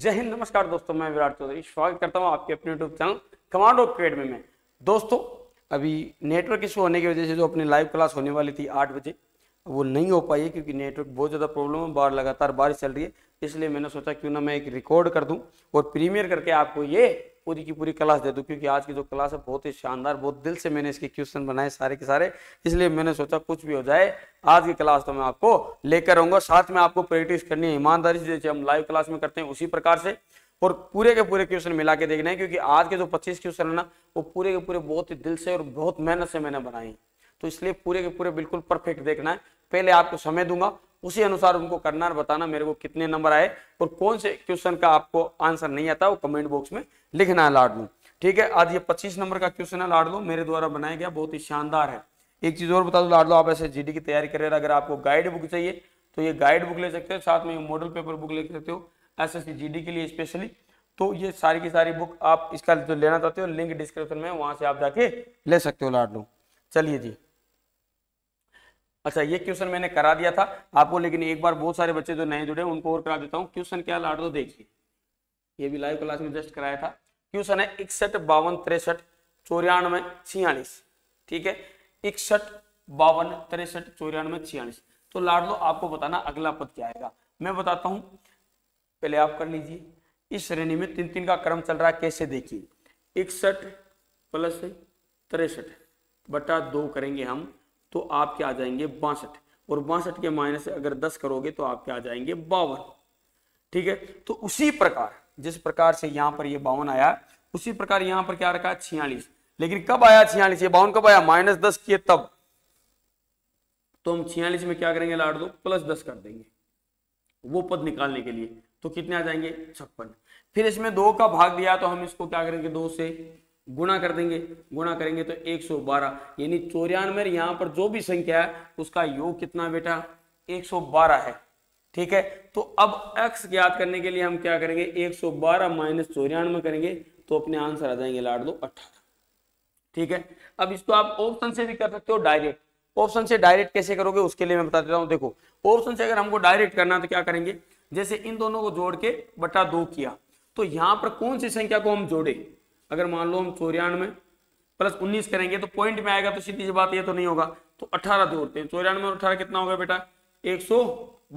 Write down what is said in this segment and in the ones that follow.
जय हिंद नमस्कार दोस्तों मैं विराट चौधरी स्वागत करता हूं आपके अपने यूट्यूब चैनल कमांडो अकेडमी में दोस्तों अभी नेटवर्क इशू होने की वजह से जो अपनी लाइव क्लास होने वाली थी आठ बजे वो नहीं हो पाई है क्योंकि नेटवर्क बहुत ज़्यादा प्रॉब्लम है बाहर लगातार बारिश चल रही है इसलिए मैंने सोचा क्यों ना मैं एक रिकॉर्ड कर दूँ और प्रीमियर करके आपको ये पूरी की पूरी क्लास दे दूँ क्योंकि आज की जो क्लास है बहुत ही शानदार बहुत दिल से मैंने इसके क्वेश्चन बनाए सारे के सारे इसलिए मैंने सोचा कुछ भी हो जाए आज की क्लास तो मैं आपको लेकर आऊंगा साथ में आपको प्रैक्टिस करनी है ईमानदारी से जैसे हम लाइव क्लास में करते हैं उसी प्रकार से और पूरे के पूरे क्वेश्चन मिला के देखना है क्योंकि आज के जो पच्चीस क्वेश्चन है ना वो पूरे के पूरे बहुत ही दिल से और बहुत मेहनत से मैंने बनाए तो इसलिए पूरे के पूरे बिल्कुल परफेक्ट देखना है पहले आपको समय दूंगा उसी अनुसार उनको करना और बताना मेरे को कितने नंबर आए और कौन से क्वेश्चन का आपको आंसर नहीं आता वो कमेंट बॉक्स में लिखना है लाड लू ठीक है आज ये पच्चीस नंबर का क्वेश्चन है लाड लो मेरे द्वारा बनाया गया बहुत ही शानदार है एक चीज और बता दो लाड लो आप ऐसे जीडी की तैयारी कर रहे अगर आपको गाइड बुक चाहिए तो ये गाइड बुक ले सकते हो साथ में मॉडल पेपर बुक ले सकते हो एस एस के लिए स्पेशली तो ये सारी की सारी बुक आप इसका जो लेना चाहते हो लिंक डिस्क्रिप्शन में वहां से आप जाके ले सकते हो लाड लो चलिए जी अच्छा ये क्वेश्चन मैंने करा दिया था आपको लेकिन एक बार बहुत सारे बच्चे जो नए जुड़े उनको और करा देता हूँ क्वेश्चन क्या लाट दो देखिए ये भी लाइव क्लास में जस्ट कराया था क्वेश्चन है इकसठ बावन तिरसठ चौरानवे छियालीस ठीक है इकसठ बावन तिरसठ चौरानवे छियालीस तो लाड लो आपको बताना अगला पद क्या आएगा मैं बताता हूं पहले आप कर लीजिए इस श्रेणी में तीन तीन का क्रम चल रहा है कैसे देखिए इकसठ प्लस तिरसठ बटा दो करेंगे हम तो आप क्या आ जाएंगे बासठ और बासठ के माइनस अगर दस करोगे तो आप क्या आ जाएंगे बावन ठीक है तो उसी प्रकार जिस प्रकार से यहां पर ये बावन आया उसी प्रकार यहां पर क्या रखा छियालीस लेकिन कब आया छियालीस ये बावन कब आया माइनस दस किए तब तो हम छियालीस में क्या करेंगे लाड दो प्लस दस कर देंगे वो पद निकालने के लिए तो कितने आ जाएंगे छप्पन फिर इसमें दो का भाग दिया तो हम इसको क्या करेंगे दो से गुणा कर देंगे गुणा करेंगे तो 112 यानी चौरानवे यहां पर जो भी संख्या है उसका योग कितना बेटा 112 है ठीक है तो अब x ज्ञात करने के लिए हम क्या करेंगे 112 सौ बारह माइनस चौरानवे करेंगे तो अपने आंसर आ जाएंगे लाड दो अट्ठारह ठीक है अब इसको आप ऑप्शन से भी कर सकते हो डायरेक्ट ऑप्शन से डायरेक्ट कैसे करोगे उसके लिए मैं बता देता हूँ देखो ऑप्शन से अगर हमको डायरेक्ट करना तो क्या करेंगे जैसे इन दोनों को जोड़ के बटा दो किया तो यहाँ पर कौन सी संख्या को हम जोड़े अगर मान लो हम चौरानवे प्लस उन्नीस करेंगे तो पॉइंट में आएगा तो सीधी सी बात ये तो नहीं होगा तो अठारह जोड़ते हैं चौरानवे और अठारह कितना होगा बेटा एक सौ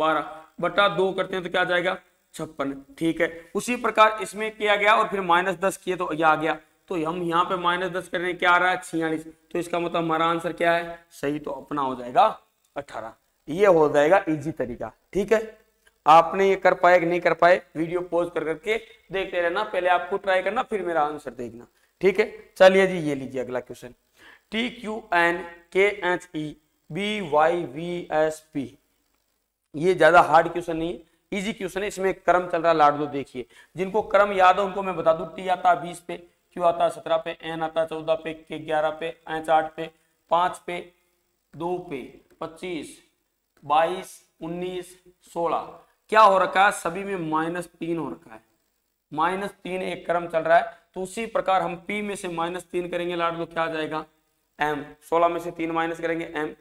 बारह बटा दो करते हैं तो क्या जाएगा छप्पन ठीक है उसी प्रकार इसमें किया गया और फिर माइनस दस किए तो यह आ गया तो हम यहाँ पे माइनस दस करने क्या आ रहा है छियालीस तो इसका मतलब हमारा आंसर क्या है सही तो अपना हो जाएगा अठारह ये हो जाएगा इजी तरीका ठीक है आपने ये कर पाए कि नहीं कर पाए वीडियो पोज कर करके देखते रहना पहले आपको ट्राई करना फिर मेरा आंसर देखना ठीक है चलिए जी ये लीजिए अगला question T Q N K H E B Y V S P ये ज्यादा हार्ड क्वेश्चन नहीं है इजी क्वेश्चन है इसमें क्रम चल रहा है लाड दो देखिए जिनको क्रम याद है उनको मैं बता दू टी आता है बीस पे क्यू आता सत्रह पे एन आता चौदह पे के ग्यारह पे एच आठ पे पांच पे दो पे पच्चीस बाईस उन्नीस सोलह क्या हो रखा है सभी में माइनस तीन हो रखा है माइनस तीन एक क्रम चल रहा है तो उसी प्रकार हम पी में से माइनस तीन करेंगे लाड लो क्या आ जाएगा एम सोलह में से तीन माइनस करेंगे एम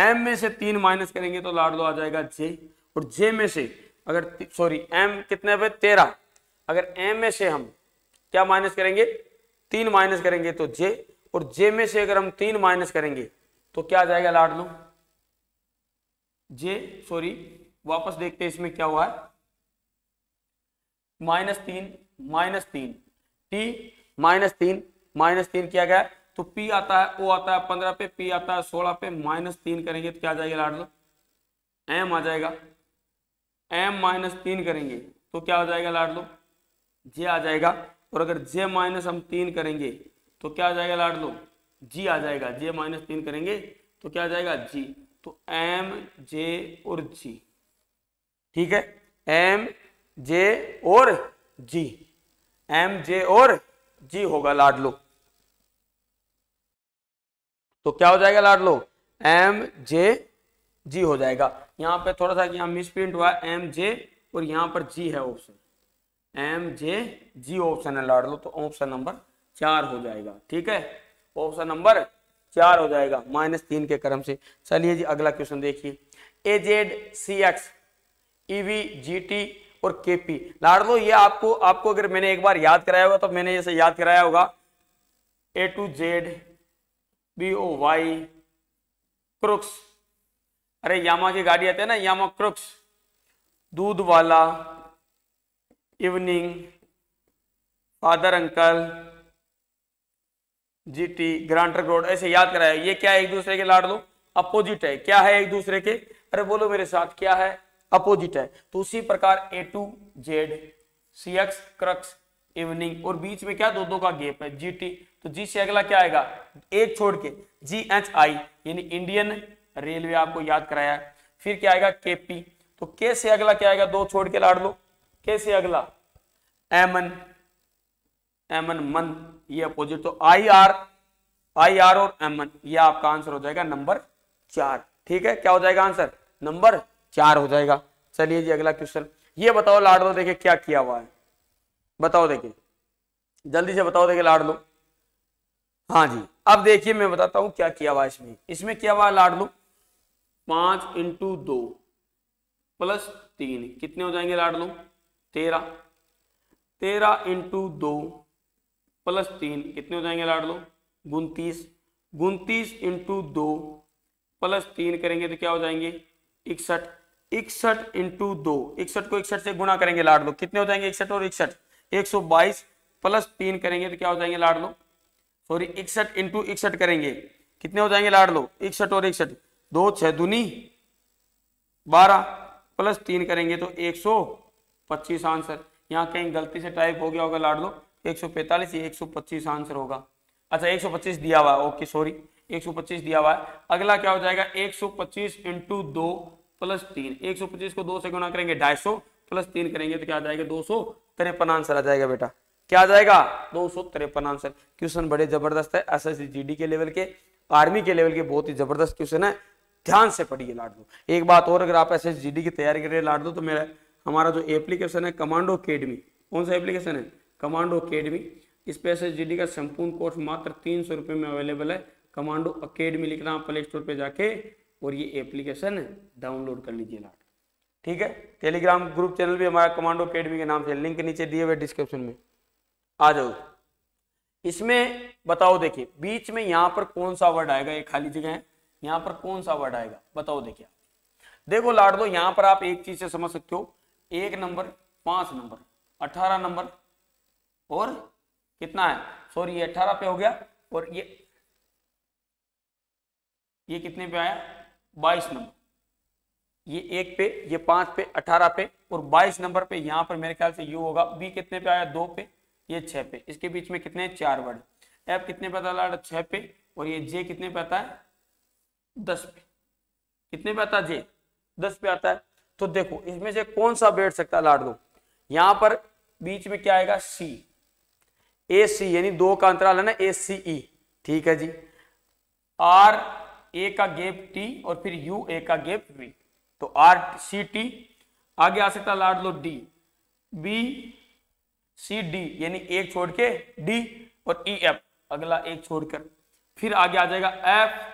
एम में से तीन माइनस करेंगे तो लाड लो आ जाएगा जे और जे में से अगर सॉरी एम कितने पे तेरह अगर एम में से हम क्या माइनस करेंगे तीन माइनस करेंगे तो जे और जे में से अगर हम तीन माइनस करेंगे तो क्या आ जाएगा लाड लो जे सॉरी वापस देखते हैं इसमें क्या हुआ है माइनस तीन माइनस तीन टी माइनस तीन माइनस तीन किया गया तो पी आता है ओ आता है पंद्रह पे पी आता है सोलह पे माइनस तीन करेंगे तो क्या आ जाएगा लो एम आ जाएगा एम माइनस तीन करेंगे तो क्या हो जाएगा लाड लो जे आ जाएगा और अगर जे माइनस हम तीन करेंगे तो क्या आ जाएगा लो जी आ जाएगा जे माइनस तीन करेंगे तो क्या आ जाएगा जी तो एम जे और जी ठीक है एम जे और जी एम जे और जी होगा लाडलो तो क्या हो जाएगा लाडलो एम जे जी हो जाएगा यहां पे थोड़ा सा यहाँ मिस प्रिंट हुआ एम जे और यहां पर जी है option M J G option है लाडलो तो ऑप्शन नंबर चार हो जाएगा ठीक है ऑप्शन नंबर चार हो जाएगा माइनस तीन के क्रम से चलिए जी अगला क्वेश्चन देखिए A Z C X EV e GT और केपी लाडलो ये आपको आपको अगर मैंने एक बार याद कराया होगा तो मैंने जैसे याद कराया होगा A to Z B O Y Crookes अरे यामा की गाड़ी आते हैं ना यामा क्रुक्स दूध वाला evening father uncle GT Grand Truck Road ऐसे याद कराया ये क्या है एक दूसरे के लाड लो अपोजिट है क्या है एक दूसरे के अरे बोलो मेरे साथ क्या है अपोजिट है तो उसी प्रकार A to Z C X Crookes evening और बीच में क्या दो दो का गेप है जी टी तो जी से अगला क्या आएगा एक छोड़ के जी एच आई यानी इंडियन रेलवे आपको याद कराया है फिर क्या आएगा के पी तो के से अगला क्या आएगा दो छोड़ के लाड़ लो के से अगला एमन एमन मन ये अपोजिट तो आई आर आई आर और एमन ये आपका आंसर हो जाएगा नंबर चार ठीक है क्या हो जाएगा आंसर नंबर चार हो जाएगा चलिए जी अगला क्वेश्चन ये बताओ लाड लो क्या किया हुआ है बताओ देखे जल्दी से बताओ देखे लाड लो हाँ जी अब देखिए मैं बताता हूं क्या किया हुआ इसमें इसमें क्या हुआ लाड लो पांच इंटू दो प्लस तीन कितने हो जाएंगे लाड लो तेरह तेरह इंटू दो प्लस तीन कितने हो जाएंगे लाड लो उनतीस उनतीस इंटू दो प्लस तीन करेंगे तो क्या हो जाएंगे इकसठ इकसठ इंटू दो इकसठ को इकसठ से गुणा करेंगे लाड लो कितने हो जाएंगे इकसठ और इकसठ एक सौ बाईस प्लस तीन करेंगे तो क्या हो जाएंगे लाड लो सॉरी इकसठ इंटू इकसठ करेंगे कितने हो जाएंगे लाड लो इकसठ और इकसठ दो छह दुनी बारह प्लस तीन करेंगे तो एक सौ पच्चीस आंसर यहाँ कहीं गलती से टाइप हो गया होगा लाड लो एक सौ पैंतालीस एक सौ पच्चीस आंसर होगा अच्छा एक सौ पच्चीस दिया हुआ ओके सॉरी एक सौ पच्चीस दिया हुआ है अगला क्या हो जाएगा एक सौ पच्चीस इंटू दो प्लस तीन एक सौ पच्चीस को दो से गुना करेंगे ढाई सौ प्लस तीन करेंगे तो क्या आ जाएगा दो सौ तिरपन आंसर आ जाएगा बेटा क्या आ जाएगा दो सौ तिरपन आंसर क्वेश्चन बड़े जबरदस्त है एस एस जीडी के लेवल के आर्मी के लेवल के बहुत ही जबरदस्त क्वेश्चन है ध्यान से पढ़िए लाड दो एक बात और अगर आप एस एस की तैयारी करिए लाड दो तो मेरा हमारा जो एप्लीकेशन है कमांडो अकेडमी कौन सा एप्लीकेशन है कमांडो अकेडमी इस पे एस का संपूर्ण कोर्स मात्र तीन सौ रुपये में अवेलेबल है कमांडो अकेडमी लिखना आप प्ले स्टोर पर जाके और ये एप्लीकेशन है डाउनलोड कर लीजिए लाट ठीक है टेलीग्राम ग्रुप चैनल भी हमारा कमांडो अकेडमी के नाम से लिंक नीचे दिए हुए डिस्क्रिप्शन में आ जाओ इसमें बताओ देखिए बीच में यहाँ पर कौन सा वर्ड आएगा ये खाली जगह है यहाँ पर कौन सा वर्ड आएगा बताओ देखिए देखो लाड दो यहाँ पर आप एक चीज से समझ सकते हो एक नंबर पांच नंबर अठारह नंबर और कितना है सॉरी ये अठारह पे हो गया और ये ये कितने पे आया बाईस नंबर ये एक पे ये पांच पे अठारह पे और बाईस नंबर पे यहां पर मेरे ख्याल से यू होगा बी कितने पे आया दो पे ये छह पे इसके बीच में कितने चार वर्ड एफ कितने पे आता है छह पे और ये जे कितने पे आता है दस पे कितने पे आता है जे दस पे आता है तो देखो इसमें से कौन सा बैठ सकता है लाड दो यहां पर बीच में क्या आएगा सी ए सी यानी दो का अंतराल है ना ए सी ई ठीक है जी आर ए का गेप टी और फिर यू ए का गेप वी तो आर सी टी आगे आ सकता लाड लो डी बी सी डी यानी एक छोड़ के डी और ई e, एफ अगला एक छोड़कर फिर आगे आ जाएगा एफ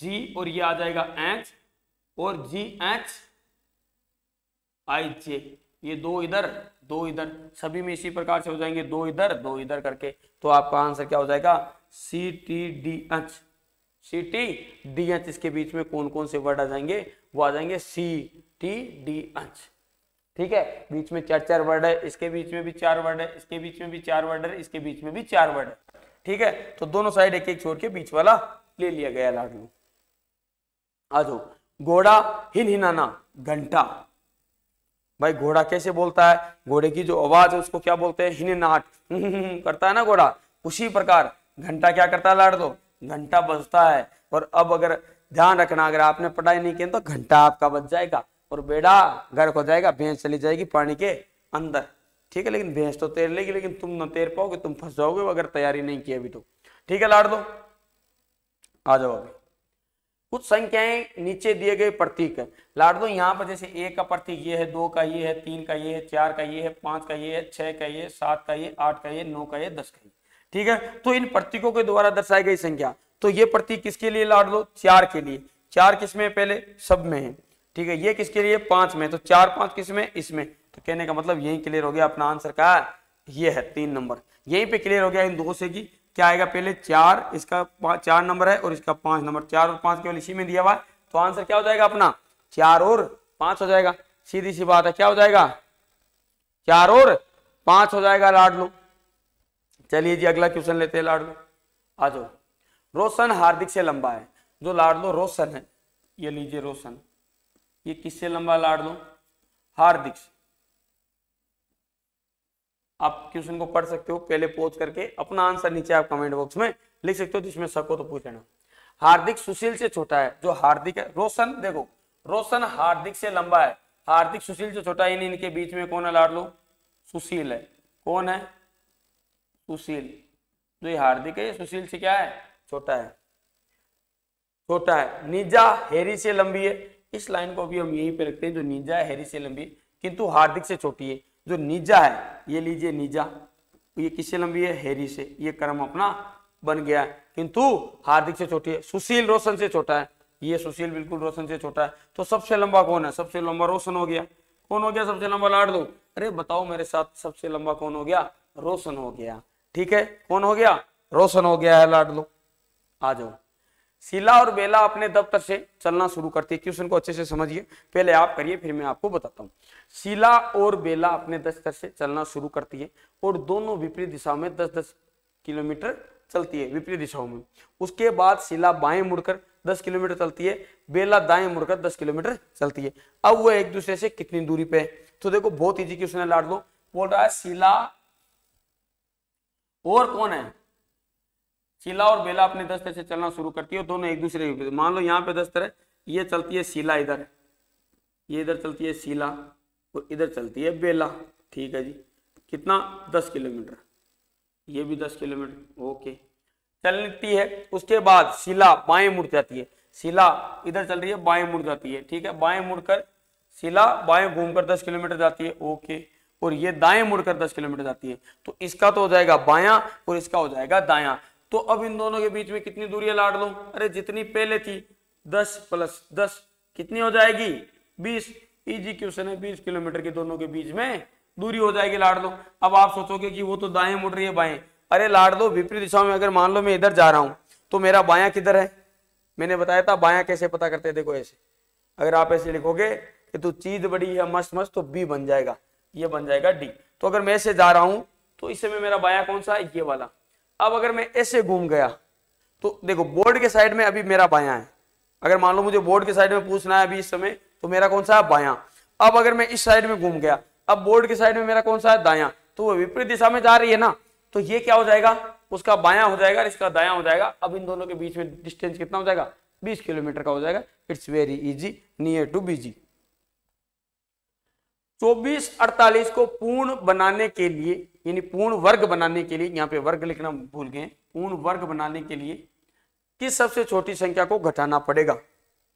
जी और ये आ जाएगा एच और जी एच आई जे ये दो इधर दो इधर सभी में इसी प्रकार से हो जाएंगे दो इधर दो इधर करके तो आपका आंसर क्या हो जाएगा C T D H C T D H इसके बीच में कौन कौन से वर्ड आ जाएंगे वो आ जाएंगे सी टी डी एच ठीक है बीच में चार चार वर्ड है इसके बीच में भी चार वर्ड है इसके बीच में भी चार वर्ड है इसके बीच में भी चार वर्ड है ठीक है तो दोनों साइड एक एक छोड़ के बीच वाला ले लिया गया लाडलू आ जाओ घोड़ा हिन हिनाना घंटा भाई घोड़ा कैसे बोलता है घोड़े की जो आवाज है उसको क्या बोलते हैं नाट करता है ना घोड़ा उसी प्रकार घंटा क्या करता है लाड दो घंटा बजता है और अब अगर ध्यान रखना अगर आपने पढ़ाई नहीं की तो घंटा आपका बच जाएगा और बेड़ा घर को जाएगा भैंस चली जाएगी पानी के अंदर ठीक है लेकिन भैंस तो तैर लेगी लेकिन तुम ना तैर पाओगे तुम फंस जाओगे अगर तैयारी नहीं की अभी तो ठीक है लाड़ दो आ जाओ अभी कुछ संख्याएं नीचे दिए गए प्रतीक लाड दो यहाँ पर जैसे एक का प्रतीक ये है दो का ये है तीन का ये है चार का ये है पांच का ये है छह का ये सात का ये आठ का ये नौ का ये दस का ये ठीक है तो इन प्रतीकों के द्वारा दर्शाई गई संख्या तो ये प्रतीक किसके लिए लाड़ दो चार के लिए चार किसमें पहले सब में है ठीक है ये किसके लिए पांच में तो चार पांच किसमें इसमें तो कहने का मतलब यही क्लियर हो गया अपना आंसर का ये है तीन नंबर यहीं पे क्लियर हो गया इन दो से की क्या आएगा पहले चार इसका चार नंबर है और इसका पांच नंबर चार और पांच केवल इसी में दिया हुआ तो आंसर क्या हो जाएगा अपना चार और पांच हो जाएगा सीधी सी बात है क्या हो जाएगा चार और पांच हो जाएगा लाड लो चलिए जी अगला क्वेश्चन लेते हैं लाडलो आ जाओ रोशन हार्दिक से लंबा है जो लाडलो रोशन है ये लीजिए रोशन ये किससे लंबा लाडलो हार्दिक से आप क्वेश्चन को पढ़ सकते हो पहले पोज करके अपना आंसर नीचे आप कमेंट बॉक्स में लिख सकते हो जिसमें सको तो पूछ लेना हार्दिक सुशील से छोटा है जो हार्दिक है रोशन देखो रोशन हार्दिक से लंबा है हार्दिक सुशील से छोटा है इनके बीच में कौन है लाडलो सुशील है कौन है सुशील जो तो ये हार्दिक है सुशील से क्या है छोटा है छोटा है निजा हेरी से लंबी है इस लाइन को भी हम यहीं पे रखते हैं जो निजा है हेरी से लंबी किंतु हार्दिक से छोटी है जो निजा है ये लीजिए निजा ये किससे लंबी है हेरी से ये क्रम अपना बन गया है किंतु हार्दिक से छोटी है सुशील रोशन से छोटा है ये सुशील बिल्कुल रोशन से छोटा है तो सबसे लंबा कौन है सबसे लंबा रोशन हो गया कौन हो गया सबसे लंबा लाड दो अरे बताओ मेरे साथ सबसे लंबा कौन हो गया रोशन हो गया ठीक है कौन हो गया रोशन हो गया है लाडलो आ जाओ शिला और बेला अपने दफ्तर से चलना शुरू करती है क्वेश्चन को अच्छे से समझिए पहले आप करिए फिर मैं आपको बताता हूँ शिला और बेला अपने दफ्तर से चलना शुरू करती है और दोनों विपरीत दिशाओं में दस दस किलोमीटर चलती है विपरीत दिशाओं में उसके बाद शिला बाएं मुड़कर 10 किलोमीटर चलती है बेला दाएं मुड़कर दस किलोमीटर चलती है अब वह एक दूसरे से कितनी दूरी पे है तो देखो बहुत ईजी क्वेश्चन है लाड लो बोल रहा है शिला और कौन है शिला और बेला अपने दस्तर से चलना शुरू करती है दोनों एक दूसरे मान लो यहाँ पे दस्तर है ये चलती है शिला इधर ये इधर चलती है शिला और इधर चलती है बेला ठीक है जी कितना दस किलोमीटर ये भी दस किलोमीटर ओके चलती है उसके बाद शिला बाएं मुड़ जाती है शिला इधर चल रही है बाएं मुड़ जाती है ठीक है बाएं मुड़कर शिला बाएं घूमकर दस किलोमीटर जाती है ओके और ये दाएं मुड़कर 10 किलोमीटर जाती है तो इसका तो हो जाएगा बायां और इसका हो जाएगा दायां तो अब इन दोनों के बीच में कितनी दूरी है लाट लो अरे जितनी पहले थी दस प्लस दस कितनी हो जाएगी बीस इजी क्वेश्चन है बीस किलोमीटर के दोनों के बीच में दूरी हो जाएगी लाट लो अब आप सोचोगे कि वो तो दाएं मुड़ रही है बाएं अरे लाट दो विपरीत दिशाओं में अगर मान लो मैं इधर जा रहा हूं तो मेरा बाया किधर है मैंने बताया था बाया कैसे पता करते देखो ऐसे अगर आप ऐसे लिखोगे कि तू चीज बड़ी है मस्त मस्त तो बी बन जाएगा ये बन जाएगा डी तो अगर मैं ऐसे जा रहा हूं तो इस समय मेरा बाया कौन सा है ये वाला अब अगर मैं ऐसे घूम गया तो देखो बोर्ड के साइड में अभी मेरा बाया है अगर मान लो मुझे बोर्ड के साइड में पूछना है अभी इस समय तो मेरा कौन सा है बाया अब अगर मैं इस साइड में घूम गया अब बोर्ड के साइड में मेरा कौन सा है दाया तो वो विपरीत दिशा में जा रही है ना तो ये क्या हो जाएगा उसका बाया हो जाएगा इसका दाया हो जाएगा अब इन दोनों के बीच में डिस्टेंस कितना हो जाएगा 20 किलोमीटर का हो जाएगा it's very easy near to BG चौबीस अड़तालीस को पूर्ण बनाने के लिए यानी पूर्ण वर्ग बनाने के लिए यहाँ पे वर्ग लिखना भूल गए पूर्ण वर्ग बनाने के लिए किस सबसे छोटी संख्या को घटाना पड़ेगा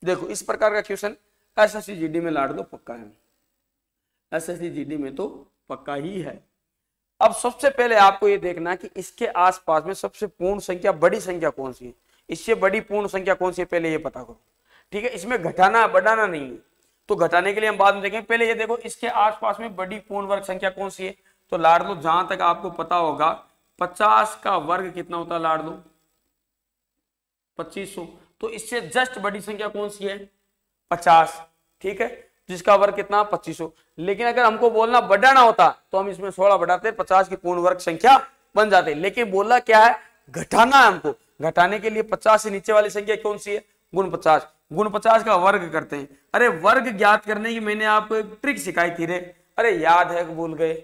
देखो इस प्रकार का क्वेश्चन एस एस में लाड़ दो पक्का है एस एस में तो पक्का ही है अब सबसे पहले आपको यह देखना कि इसके आसपास में सबसे पूर्ण संख्या बड़ी संख्या कौन सी है इससे बड़ी पूर्ण संख्या कौन सी है पहले यह पता करो ठीक है इसमें घटाना बढ़ाना नहीं है तो घटाने के लिए हम बाद में देखें पहले ये देखो इसके आसपास में बड़ी पूर्ण वर्ग संख्या कौन सी है तो लाड लो जहां तक आपको पता होगा पचास का वर्ग कितना होता है लाड लो पच्चीस तो इससे जस्ट बड़ी संख्या कौन सी है पचास ठीक है जिसका वर्ग कितना पच्चीस लेकिन अगर हमको बोलना बढ़ाना होता तो हम इसमें सोलह बढ़ाते पचास की पूर्ण वर्ग संख्या बन जाते लेकिन बोला क्या है घटाना है हमको घटाने के लिए पचास से नीचे वाली संख्या कौन सी है गुण पचास गुण पचास का वर्ग करते हैं अरे वर्ग ज्ञात करने की मैंने आपको एक ट्रिक सिखाई थी रे अरे याद है कि भूल गए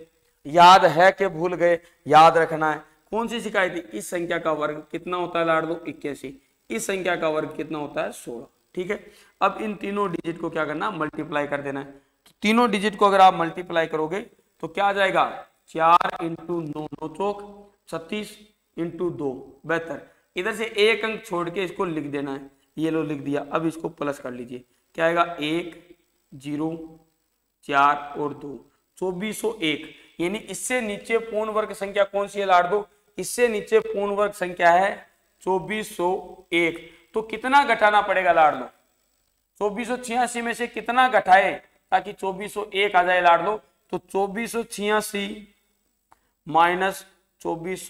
याद है कि भूल गए याद रखना है कौन सी सिखाई थी इस संख्या का वर्ग कितना होता है लाड़ दो इक्यासी इस संख्या का वर्ग कितना होता है सोलह ठीक है अब इन तीनों डिजिट को क्या करना मल्टीप्लाई कर देना है तो तीनों डिजिट को अगर आप मल्टीप्लाई करोगे तो क्या आ जाएगा चार इंटू नौ नौ चौक छत्तीस इंटू दो बेहतर इधर से एक अंक छोड़ के इसको लिख देना है ये लो लिख दिया अब इसको प्लस कर लीजिए क्या आएगा एक जीरो चार और दो चौबीस सौ एक यानी इससे नीचे पूर्ण वर्ग संख्या कौन सी है लाड़ दो इससे नीचे पूर्ण वर्ग संख्या है चौबीस सौ एक तो कितना घटाना पड़ेगा लाड़ लो चौबीस में से कितना घटाए ताकि चौबीस सौ एक आ जाए लाड़ लो तो चौबीस सौ छियासी माइनस चौबीस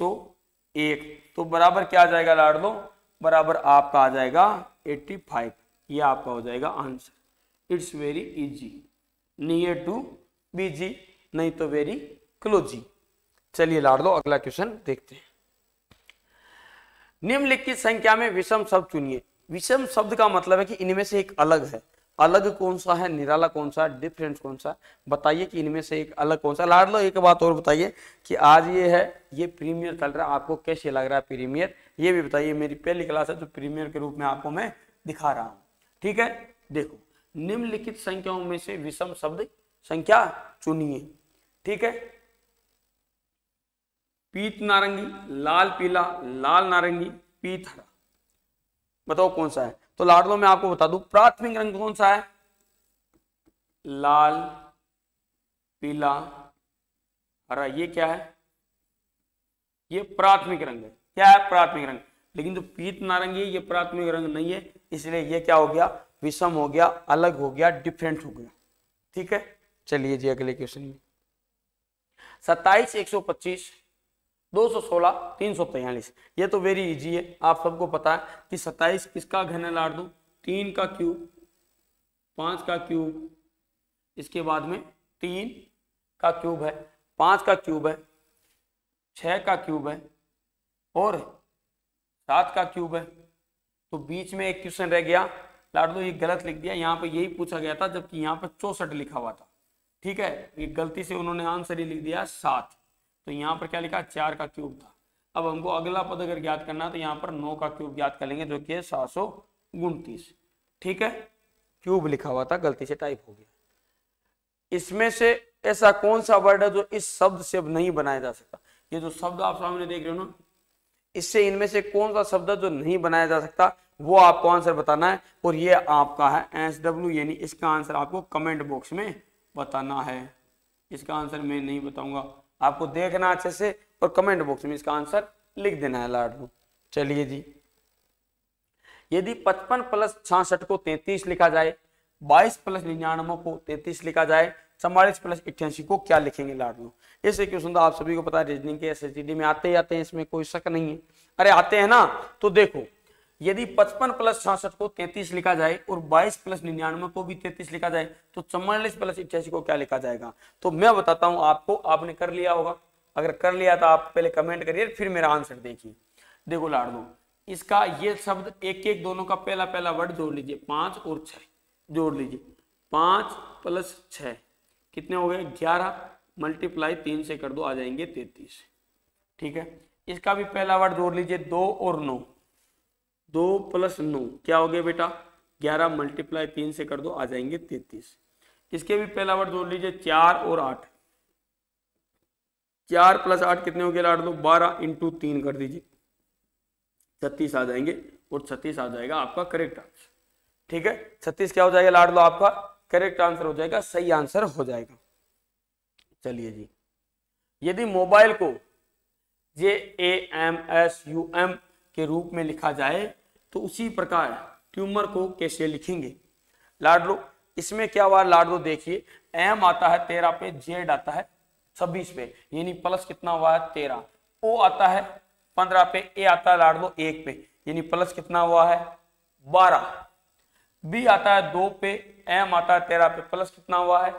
एक तो बराबर क्या आ जाएगा लाड़ लो बराबर आपका आ जाएगा एट्टी फाइव ये आपका हो जाएगा answer it's very easy near to BG नहीं तो वेरी क्लोजी चलिए लाड़ लो अगला क्वेश्चन देखते हैं निम्नलिखित संख्या में विषम शब्द चुनिए विषम शब्द का मतलब है कि इनमें से एक अलग है अलग कौन सा है निराला कौन सा डिफरेंट कौन सा बताइए कि इनमें से एक अलग कौन सा लाड लो एक बात और बताइए कि आज ये है ये प्रीमियर चल रहा है आपको कैसे लग रहा है प्रीमियर ये भी बताइए मेरी पहली क्लास है तो प्रीमियर के रूप में आपको मैं दिखा रहा हूं ठीक है देखो निम्नलिखित संख्याओं में से विषम शब्द संख्या चुनिए ठीक है पीत नारंगी लाल पीला लाल नारंगी पीत हरा बताओ कौन सा है तो लाडलो में आपको बता दू प्राथमिक रंग कौन सा है लाल पीला हरा ये क्या है ये प्राथमिक रंग है क्या है प्राथमिक रंग लेकिन जो तो पीत नारंगी ये प्राथमिक रंग नहीं है इसलिए ये क्या हो गया विषम हो गया अलग हो गया डिफरेंट हो गया ठीक है चलिए जी अगले क्वेश्चन में सत्ताईस एक सौ पच्चीस दो सौ सोलह तीन सौ ये तो वेरी इजी है आप सबको पता है कि 27 किसका घन लाट दू तीन का क्यूब पांच का क्यूब इसके बाद में तीन का क्यूब है पांच का क्यूब है छह का क्यूब है और सात का क्यूब है तो बीच में एक क्वेश्चन रह गया लाड दो ये गलत लिख दिया यहाँ पे यही पूछा गया था जबकि यहाँ पे चौसठ लिखा हुआ था ठीक है ये गलती से उन्होंने आंसर ही लिख दिया सात तो यहाँ पर क्या लिखा चार का क्यूब था अब हमको अगला पद अगर ज्ञात करना है तो यहाँ पर नौ का क्यूब ज्ञात कर लेंगे जो कि सात सौ उनतीस ठीक है क्यूब लिखा हुआ था गलती से टाइप हो गया इसमें से ऐसा कौन सा वर्ड है जो इस शब्द से अब नहीं बनाया जा सकता ये जो शब्द आप सामने देख रहे हो ना इससे इनमें से कौन सा शब्द है जो नहीं बनाया जा सकता वो आपको आंसर बताना है और ये आपका है एस डब्ल्यू यानी इसका आंसर आपको कमेंट बॉक्स में बताना है इसका आंसर मैं नहीं बताऊंगा आपको देखना अच्छे से और कमेंट बॉक्स में इसका आंसर लिख देना है लाडो चलिए जी यदि 55 प्लस छियासठ को 33 लिखा जाए 22 प्लस निन्यानवे को 33 लिखा जाए चवालीस प्लस अट्ठासी को क्या लिखेंगे लाडलो ऐसे क्वेश्चन तो आप सभी को पता है रीजनिंग के एस में आते ही आते हैं इसमें कोई शक नहीं है अरे आते हैं ना तो देखो यदि 55 प्लस छियासठ को 33 लिखा जाए और 22 प्लस निन्यानवे को भी 33 लिखा जाए तो चौवालीस प्लस इक्यासी को क्या लिखा जाएगा तो मैं बताता हूं आपको आपने कर लिया होगा अगर कर लिया तो आप पहले कमेंट करिए फिर मेरा आंसर देखिए देखो लाड़ दो इसका ये शब्द एक एक दोनों का पहला पहला वर्ड जोड़ लीजिए पांच और छ जोड़ लीजिए पांच प्लस छ कितने हो गए ग्यारह मल्टीप्लाई तीन से कर दो आ जाएंगे तैतीस ठीक है इसका भी पहला वर्ड जोड़ लीजिए दो और नौ दो प्लस नौ क्या हो गया बेटा ग्यारह मल्टीप्लाई तीन से कर दो आ जाएंगे तैतीस इसके भी पहला वर्ड जोड़ लीजिए चार और आठ चार प्लस आठ कितने हो गए आठ दो बारह इंटू तीन कर दीजिए छत्तीस आ जाएंगे और छत्तीस आ जाएगा आपका करेक्ट आंसर ठीक है छत्तीस क्या हो जाएगा लाड लो आपका करेक्ट आंसर हो जाएगा सही आंसर हो जाएगा चलिए जी यदि मोबाइल को J A M S U M के रूप में लिखा जाए तो उसी प्रकार ट्यूमर को कैसे लिखेंगे लाडलो इसमें क्या हुआ लाडलो देखिए एम आता है तेरह पे जेड आता है छब्बीस पे यानी प्लस कितना हुआ है तेरह ओ आता है पंद्रह पे ए आता है लाडलो एक पे यानी प्लस कितना हुआ है बारह बी आता है दो पे एम आता है तेरह पे प्लस कितना हुआ है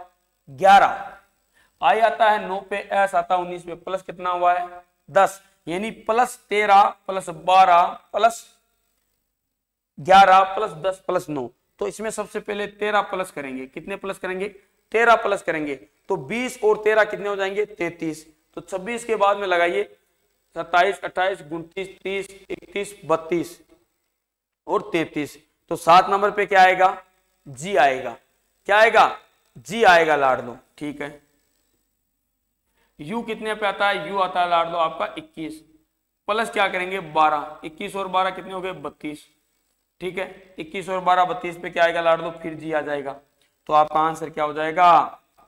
ग्यारह आई आता है नौ पे एस आता है उन्नीस पे प्लस कितना हुआ है दस यानी प्लस तेरह प्लस बारह प्लस ग्यारह प्लस दस प्लस नौ तो इसमें सबसे पहले तेरह प्लस करेंगे कितने प्लस करेंगे तेरह प्लस करेंगे तो बीस और तेरह कितने हो जाएंगे तैतीस तो छब्बीस के बाद में लगाइए सत्ताईस अट्ठाईस उनतीस तीस इकतीस बत्तीस और तैतीस तो सात नंबर पे क्या आएगा जी आएगा क्या आएगा जी आएगा लाड दो ठीक है यू कितने पे आता है यू आता है लाड दो आपका इक्कीस प्लस क्या करेंगे बारह इक्कीस और बारह कितने हो गए बत्तीस ठीक है इक्कीस और बारह बत्तीस पे क्या आएगा लाड़ दो फिर जी आ जाएगा तो आपका आंसर क्या हो जाएगा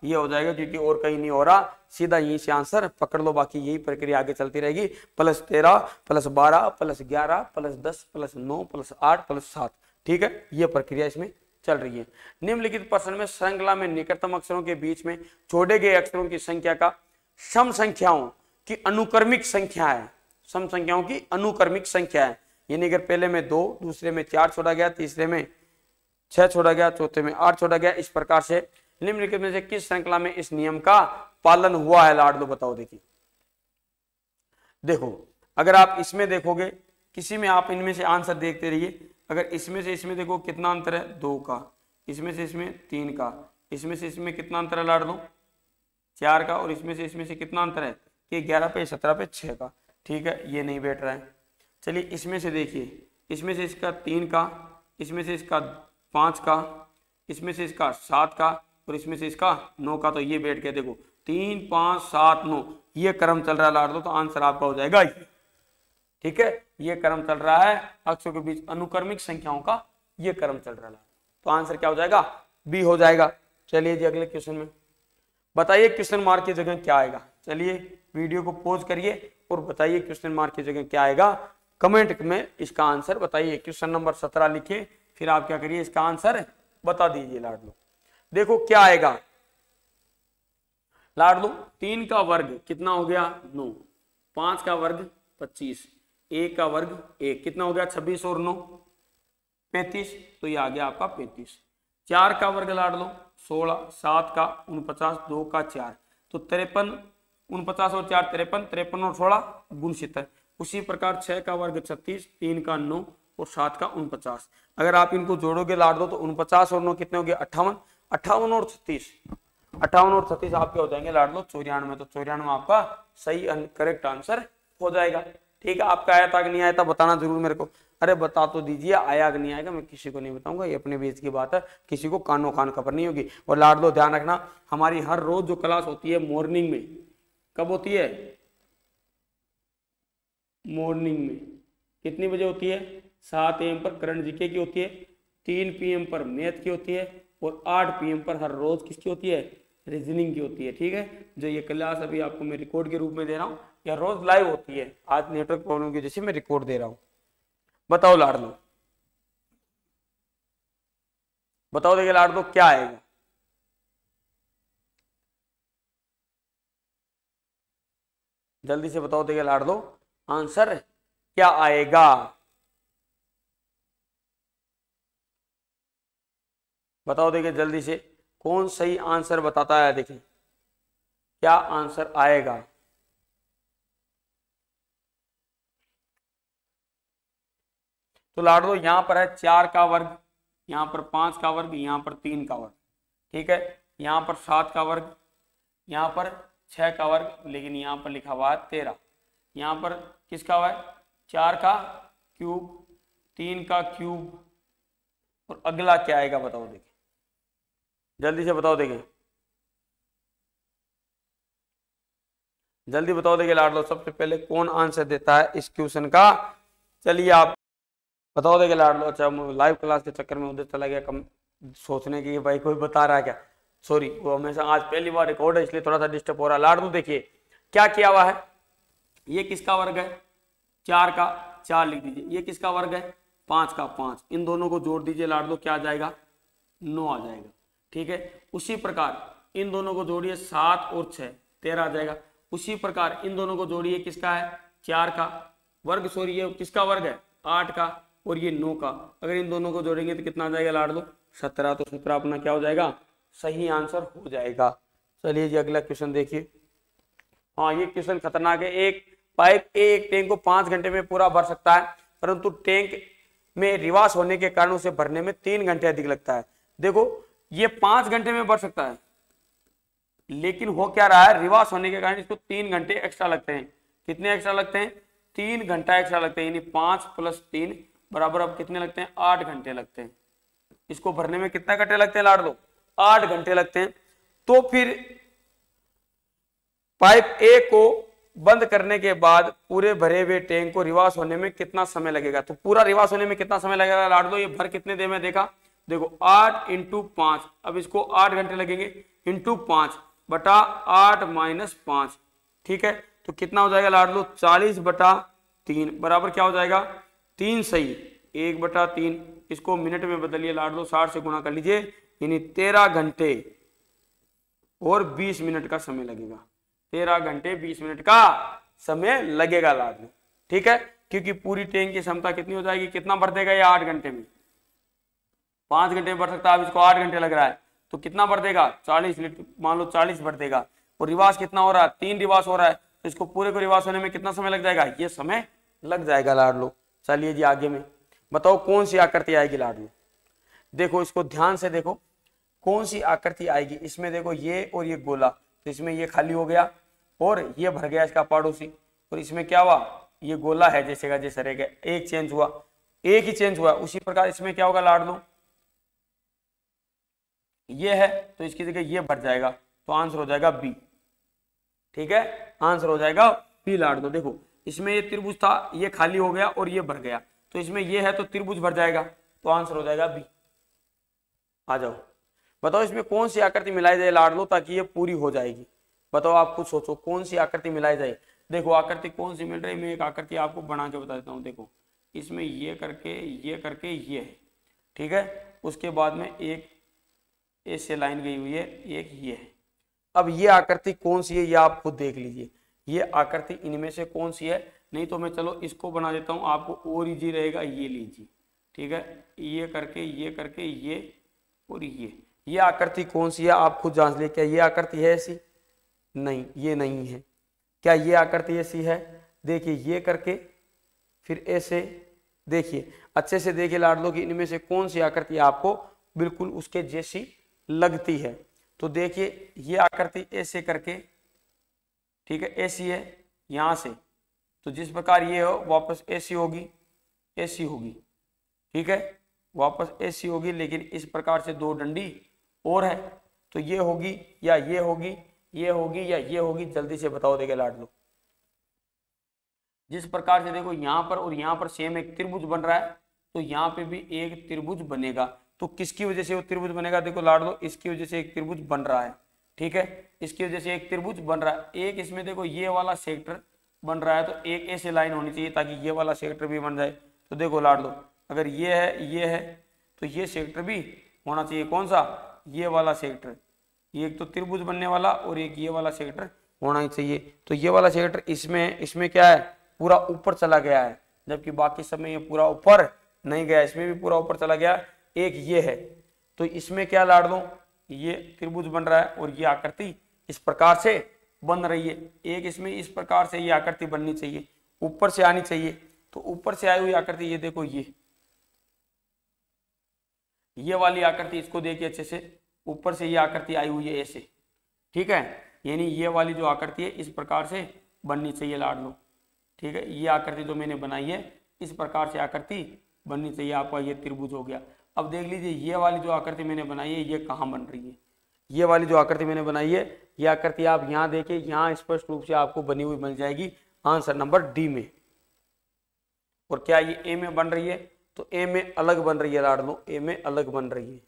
ये हो जाएगा क्योंकि और कहीं नहीं हो रहा सीधा यहीं से आंसर पकड़ लो बाकी यही प्रक्रिया आगे चलती रहेगी प्लस तेरह प्लस बारह प्लस ग्यारह प्लस दस प्लस नौ प्लस आठ प्लस सात ठीक है ये प्रक्रिया इसमें चल रही है निम्नलिखित प्रश्न में श्रृंखला में निकटतम अक्षरों के बीच में छोड़े गए अक्षरों की संख्या का सम संख्याओं की अनुक्रमिक संख्या है सम संख्याओं की अनुक्रमिक संख्या है यानी अगर पहले में दो दूसरे में चार छोड़ा गया तीसरे में छह छोड़ा गया चौथे में आठ छोड़ा गया इस प्रकार से निम्नलिखित में से किस श्रृंखला में इस नियम का पालन हुआ है लाड लो बताओ देखिए देखो अगर आप इसमें देखोगे किसी में आप इनमें से आंसर देखते रहिए अगर इसमें से इसमें देखो कितना अंतर है दो का इसमें से इसमें तीन का इसमें से इसमें कितना अंतर है लाड दो चार का और इसमें से इसमें से कितना अंतर है कि ग्यारह पे सत्रह पे छह का ठीक है ये नहीं बैठ रहा है चलिए इसमें से देखिए इसमें से इसका तीन का इसमें से इसका पाँच का इसमें से इसका सात का और इसमें से इसका नौ का तो ये बैठ के देखो तीन पाँच सात नौ ये क्रम चल रहा है लाड़ दो तो आंसर आपका हो जाएगा ठीक है ये क्रम चल रहा है अक्षों के बीच अनुक्रमिक संख्याओं का ये क्रम चल रहा है तो आंसर क्या हो जाएगा बी हो जाएगा चलिए जी अगले क्वेश्चन में बताइए क्वेश्चन मार्क की जगह क्या आएगा चलिए वीडियो को पोज करिए और बताइए क्वेश्चन मार्क की जगह क्या आएगा कमेंट में इसका आंसर बताइए क्वेश्चन नंबर सत्रह लिखिए फिर आप क्या करिए इसका आंसर बता दीजिए लाडलो देखो क्या आएगा लाडलो तीन का वर्ग कितना हो गया नौ पांच का वर्ग पच्चीस एक का वर्ग एक कितना हो गया छब्बीस और नौ पैंतीस तो ये आ गया आपका पैंतीस चार का वर्ग लाड लो सोलह सात का उनपचास दो का चार तो तिरपन उनपचास और चार तिरपन तिरपन और सोलह गुण सितर उसी प्रकार छह का वर्ग छत्तीस तीन का नौ और सात का उनपचास अगर आप इनको जोड़ोगे लाड़ दो तो उनपचास और नौ कितने हो गए अट्ठावन अट्ठावन और छत्तीस अट्ठावन और छत्तीस आपके हो जाएंगे लाड़ लो चौरानवे तो चौरानवे आपका सही करेक्ट आंसर हो जाएगा ठीक है आपका आया था कि नहीं आया था बताना जरूर मेरे को अरे बता तो दीजिए आया कि नहीं आएगा मैं किसी को नहीं बताऊंगा ये अपने बेच की बात है किसी को कानों कान खबर नहीं होगी और लाड दो ध्यान रखना हमारी हर रोज जो क्लास होती है मॉर्निंग में कब होती है मॉर्निंग में कितनी बजे होती है सात एम पर करंट जीके की होती है तीन पीएम पर मैथ की होती है और आठ पीएम पर हर रोज किसकी होती है रीजनिंग की होती है ठीक है जो ये क्लास अभी आपको मैं रिकॉर्ड के रूप में दे रहा हूँ या रोज लाइव होती है आज नेटवर्क प्रॉब्लम की वजह से मैं रिकॉर्ड दे रहा हूँ बताओ लाड लो बताओ देखिए लाड दो क्या आएगा जल्दी से बताओ देखिए लाड दो आंसर क्या आएगा बताओ देखिए जल्दी से कौन सही आंसर बताता है देखिए क्या आंसर आएगा तो लाड़ दो यहां पर है चार का वर्ग यहां पर पांच का वर्ग यहां पर तीन का वर्ग ठीक है यहां पर सात का वर्ग यहां पर छह का वर्ग लेकिन यहां पर लिखा हुआ है तेरह यहां पर किसका हुआ है चार का क्यूब तीन का क्यूब और अगला क्या आएगा बताओ देखिए जल्दी से बताओ देखिए जल्दी बताओ देखिए लाडलो सबसे पहले कौन आंसर देता है इस क्वेश्चन का चलिए आप बताओ देखिए लाडलो अच्छा लाइव क्लास के चक्कर में उधर चला गया कम सोचने की भाई कोई बता रहा है क्या सॉरी वो हमेशा आज पहली बार रिकॉर्ड है इसलिए थोड़ा सा डिस्टर्ब हो रहा है लाडलू देखिए क्या किया हुआ है ये किसका वर्ग है चार का चार लिख दीजिए ये किसका वर्ग है पांच का पांच इन दोनों को जोड़ दीजिए लाड़ दो क्या आ जाएगा नौ आ जाएगा ठीक है उसी प्रकार इन दोनों को जोड़िए सात और छह तेरह आ जाएगा उसी प्रकार इन दोनों को जोड़िए किसका है चार का वर्ग सॉरी ये किसका वर्ग है आठ का और ये नौ का अगर इन दोनों को जोड़ेंगे तो कितना आ जाएगा लाड़ दो सत्रह तो सत्रह अपना क्या हो जाएगा सही आंसर हो जाएगा चलिए जी अगला क्वेश्चन देखिए हाँ ये क्वेश्चन खतरनाक है एक पाइप ए एक टैंक को पांच घंटे में पूरा भर सकता है परंतु टैंक में रिवास होने के कारण उसे भरने में तीन घंटे अधिक लगता है देखो ये पांच घंटे में भर सकता है लेकिन हो क्या रहा है रिवास होने के कारण इसको तीन घंटे एक्स्ट्रा लगते हैं कितने एक्स्ट्रा लगते हैं तीन घंटा एक्स्ट्रा लगते हैं यानी पांच प्लस तीन बराबर अब कितने लगते हैं आठ घंटे लगते हैं इसको भरने में कितना घंटे लगते हैं लाड़ दो आठ घंटे लगते हैं तो फिर पाइप ए को बंद करने के बाद पूरे भरे हुए टैंक को रिवास होने में कितना समय लगेगा तो पूरा रिवास होने में कितना समय लगेगा लाट दो ये भर कितने देर में देखा देखो आठ इंटू पांच अब इसको आठ घंटे लगेंगे इंटू पांच बटा आठ माइनस पांच ठीक है तो कितना हो जाएगा लाट लो चालीस बटा तीन बराबर क्या हो जाएगा तीन सही एक बटा तीन इसको मिनट में बदलिए लाट लो साठ से गुणा कर लीजिए यानी तेरह घंटे और बीस मिनट का समय लगेगा तेरह घंटे बीस मिनट का समय लगेगा लाभ में ठीक है क्योंकि पूरी ट्रेन की क्षमता कितनी हो जाएगी कितना भर देगा ये आठ घंटे में पांच घंटे में भर सकता है अब इसको आठ घंटे लग रहा है तो कितना भर देगा चालीस लीटर मान लो चालीस भर देगा और रिवास कितना हो रहा है तीन रिवास हो रहा है तो इसको पूरे को रिवास होने में कितना समय लग जाएगा ये समय लग जाएगा लाडलो चलिए जी आगे में बताओ कौन सी आकृति आएगी लाडलो देखो इसको ध्यान से देखो कौन सी आकृति आएगी इसमें देखो ये और ये गोला तो इसमें ये खाली हो गया और ये भर गया इसका पड़ोसी और इसमें क्या हुआ ये गोला है जैसे का जैसे रह एक चेंज हुआ एक ही चेंज हुआ उसी प्रकार इसमें क्या होगा लाड दो ये है तो इसकी जगह ये भर जाएगा तो आंसर हो जाएगा बी ठीक है आंसर हो जाएगा बी लाड दो देखो इसमें ये त्रिभुज था ये खाली हो गया और ये भर गया तो इसमें ये है तो त्रिभुज भर जाएगा तो आंसर हो जाएगा बी आ जाओ बताओ इसमें कौन सी आकृति मिलाई जाए लाड लो ताकि ये पूरी हो जाएगी बताओ आप खुद सोचो कौन सी आकृति मिलाई जाए देखो आकृति कौन सी मिल रही है मैं एक आकृति आपको बना के बता देता हूँ देखो इसमें ये करके ये करके ये है ठीक है उसके बाद में एक ऐसे लाइन गई हुई है एक ये है अब ये आकृति कौन सी है ये आप खुद देख लीजिए ये आकृति इनमें से कौन सी है नहीं तो मैं चलो इसको बना देता हूँ आपको और इजी रहेगा ये लीजिए ठीक है ये करके ये करके ये और ये ये आकृति कौन सी है आप खुद जांच लिए क्या ये आकृति है ऐसी नहीं ये नहीं है क्या ये आकृति ऐसी है देखिए ये करके फिर ऐसे देखिए अच्छे से देखिए लाडलो कि इनमें से कौन सी आकृति आपको बिल्कुल उसके जैसी लगती है तो देखिए ये आकृति ऐसे करके ठीक है ऐसी है यहाँ से तो जिस प्रकार ये हो वापस ऐसी होगी ऐसी होगी ठीक है वापस ऐसी होगी लेकिन इस प्रकार से दो डंडी और है तो ये होगी या ये होगी ये होगी या ये होगी जल्दी से बताओ देखे लाड लो जिस प्रकार से देखो यहाँ पर और यहाँ पर सेम एक त्रिभुज बन रहा है तो यहाँ पे भी एक त्रिभुज बनेगा तो किसकी वजह से वो त्रिभुज बनेगा देखो लाड लो इसकी वजह से एक त्रिभुज बन रहा है ठीक है इसकी वजह से एक त्रिभुज बन रहा है एक इसमें देखो ये वाला सेक्टर बन रहा है तो एक ऐसे लाइन होनी चाहिए ताकि ये वाला सेक्टर भी बन जाए तो देखो लाड लो अगर ये है ये है तो ये सेक्टर भी होना चाहिए कौन सा ये वाला सेक्टर एक तो त्रिभुज बनने वाला और एक ये वाला सेक्टर होना ही चाहिए तो ये वाला सेक्टर इसमें इसमें क्या है पूरा ऊपर चला गया है जबकि बाकी सब में ये पूरा ऊपर नहीं गया इसमें भी पूरा ऊपर चला गया एक ये है तो इसमें क्या लाड़ दो ये त्रिभुज बन रहा है और ये आकृति इस प्रकार से बन रही है एक इसमें इस प्रकार से ये आकृति बननी चाहिए ऊपर से आनी चाहिए तो ऊपर से आई हुई आकृति ये देखो ये ये वाली आकृति इसको देखिए अच्छे से ऊपर से ये आकृति आई हुई है ऐसे ठीक है यानी ये वाली जो आकृति है इस प्रकार से बननी चाहिए लाड लो ठीक है ये आकृति जो मैंने बनाई है इस प्रकार से आकृति बननी चाहिए आपका ये त्रिभुज हो गया अब देख लीजिए ये वाली जो आकृति मैंने बनाई है ये कहाँ बन रही है ये वाली जो आकृति मैंने बनाई है ये आकृति आप यहाँ देखिए यहाँ स्पष्ट रूप से आपको बनी हुई मिल जाएगी आंसर नंबर डी में और क्या ये ए में बन रही है तो ए में अलग बन रही है लाड लो ए में अलग बन रही है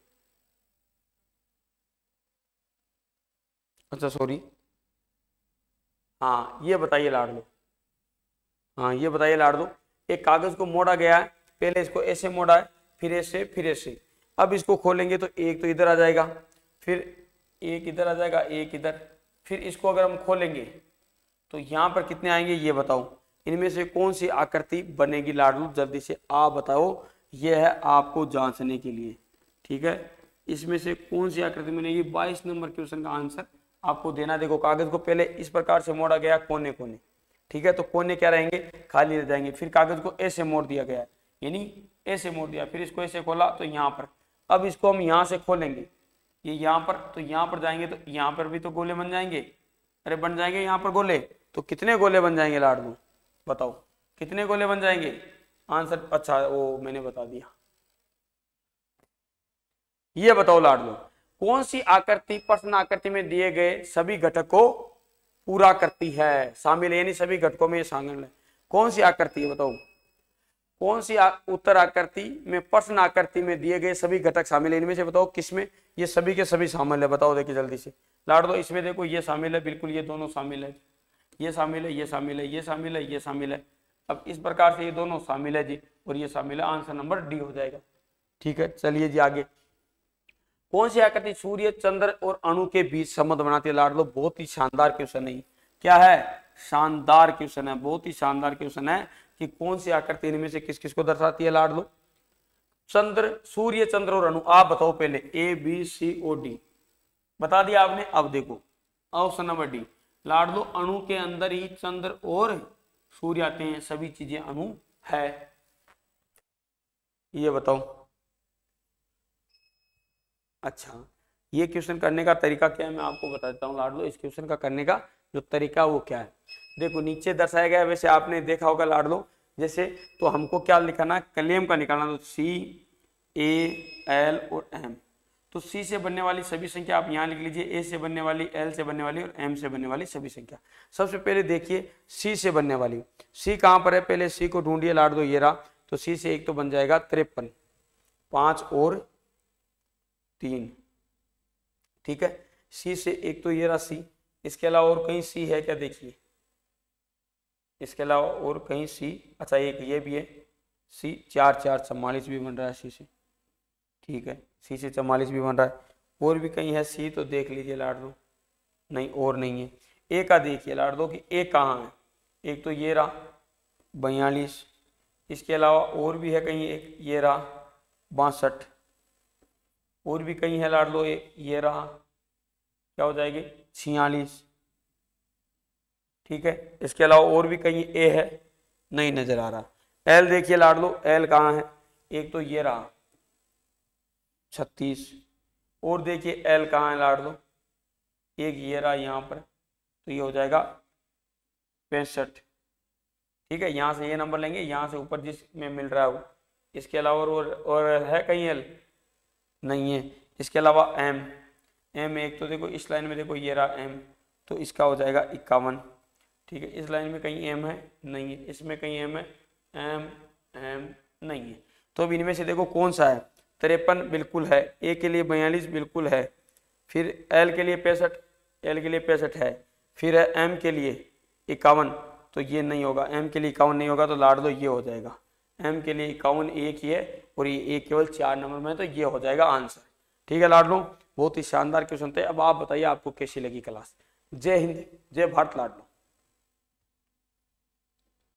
अच्छा सॉरी हाँ ये बताइए लाड लो हाँ ये बताइए लाड लो एक कागज को मोड़ा गया है पहले इसको ऐसे मोड़ा है फिर ऐसे फिर ऐसे अब इसको खोलेंगे तो एक तो इधर आ जाएगा फिर एक इधर आ जाएगा एक इधर फिर इसको अगर हम खोलेंगे तो यहाँ पर कितने आएंगे ये बताओ इनमें से कौन सी आकृति बनेगी लाडलू जल्दी से आ बताओ यह है आपको जांचने के लिए ठीक है इसमें से कौन सी आकृति बनेगी 22 नंबर क्वेश्चन का आंसर आपको देना देखो कागज को पहले इस प्रकार से मोड़ा गया कोने कोने ठीक है तो कोने क्या रहेंगे खाली रह जाएंगे फिर कागज को ऐसे मोड़ दिया गया यानी ऐसे मोड़ दिया फिर इसको ऐसे खोला तो यहाँ पर अब इसको हम यहाँ से खोलेंगे ये यहाँ पर तो यहाँ पर जाएंगे तो यहाँ पर भी तो गोले बन जाएंगे अरे बन जाएंगे यहाँ पर गोले तो कितने गोले बन जाएंगे लाडलू बताओ कितने गोले बन जाएंगे आंसर अच्छा वो मैंने बता दिया ये बताओ लाडलो कौन सी आकृति प्रश्न आकृति में दिए गए सभी घटक को पूरा करती है शामिल यानी सभी घटकों में शामिल है कौन सी आकृति है बताओ कौन सी उत्तर आकृति में प्रश्न आकृति में दिए गए सभी घटक शामिल है इनमें से बताओ किसमें ये सभी के सभी शामिल है बताओ देखिए जल्दी से लाड़ दो इसमें देखो ये शामिल है बिल्कुल ये दोनों शामिल है ये शामिल है ये शामिल है ये शामिल है ये शामिल है अब इस प्रकार से ये दोनों शामिल है जी और ये शामिल है आंसर नंबर डी हो जाएगा ठीक है चलिए जी आगे कौन सी आकृति सूर्य चंद्र और अणु के बीच संबंध बनाती है लाड लो बहुत ही शानदार क्वेश्चन है क्या है शानदार क्वेश्चन है बहुत ही शानदार क्वेश्चन है कि कौन सी आकृति इनमें से किस किस को दर्शाती है लाड लो चंद्र सूर्य चंद्र और अणु आप बताओ पहले A B C O D बता दिया आपने अब देखो ऑप्शन नंबर डी लाड़ दो अणु के अंदर ही चंद्र और सूर्य आते हैं सभी चीजें अणु है ये बताओ अच्छा ये क्वेश्चन करने का तरीका क्या है मैं आपको बता देता हूँ लाड़ इस क्वेश्चन का करने का जो तरीका वो क्या है देखो नीचे दर्शाया गया वैसे आपने देखा होगा लाड़ जैसे तो हमको क्या लिखाना है क्लेम का निकालना तो सी ए एल और एम तो सी से बनने वाली सभी संख्या आप यहाँ लिख लीजिए ए से बनने वाली एल से बनने वाली और एम से बनने वाली सभी संख्या सबसे पहले देखिए सी से बनने वाली सी कहाँ पर है पहले सी को ढूंढिए लाट दो ये रहा तो सी से एक तो बन जाएगा तिरपन पांच और तीन ठीक है सी से एक तो ये रहा सी इसके अलावा और कहीं सी है क्या देखिए इसके अलावा और कहीं सी अच्छा एक ये भी है सी चार चार चौवालीस भी बन रहा है सी से ठीक है सी से चवालीस भी बन रहा है और भी कहीं है सी तो देख लीजिए लाट दो नहीं और नहीं है ए का देखिए लाट दो कि ए कहाँ है एक तो ये रहा बयालीस इसके अलावा और भी है कहीं एक ये रहा बासठ और भी कहीं है लाट दो ये ये रहा क्या हो जाएगी छियालीस ठीक है इसके अलावा और भी कहीं ए है नहीं नज़र आ रहा एल देखिए लाड लो एल कहाँ है एक तो ये रहा छत्तीस और देखिए एल कहाँ है लाट दो एक ये रहा यहाँ पर तो ये हो जाएगा पैंसठ ठीक है यहाँ से ये नंबर लेंगे यहाँ से ऊपर जिस में मिल रहा है वो इसके अलावा और और है कहीं एल नहीं है इसके अलावा एम एम एक तो देखो इस लाइन में देखो ये रहा एम तो इसका हो जाएगा इक्यावन ठीक है इस लाइन में कहीं एम है नहीं है इसमें कहीं एम है एम एम नहीं है तो अब इनमें से देखो कौन सा है तिरपन बिल्कुल है ए के लिए बयालीस बिल्कुल है फिर एल के लिए पैंसठ एल के लिए पैंसठ है फिर है एम के लिए इक्यावन तो ये नहीं होगा एम के लिए इक्यावन नहीं होगा तो लाड दो ये हो जाएगा एम के लिए इक्यावन एक ही है और ये एक केवल चार नंबर में है तो ये हो जाएगा आंसर ठीक है लाड लो बहुत ही शानदार क्वेश्चन थे अब आप बताइए आपको कैसी लगी क्लास जय हिंद जय भारत लाड लो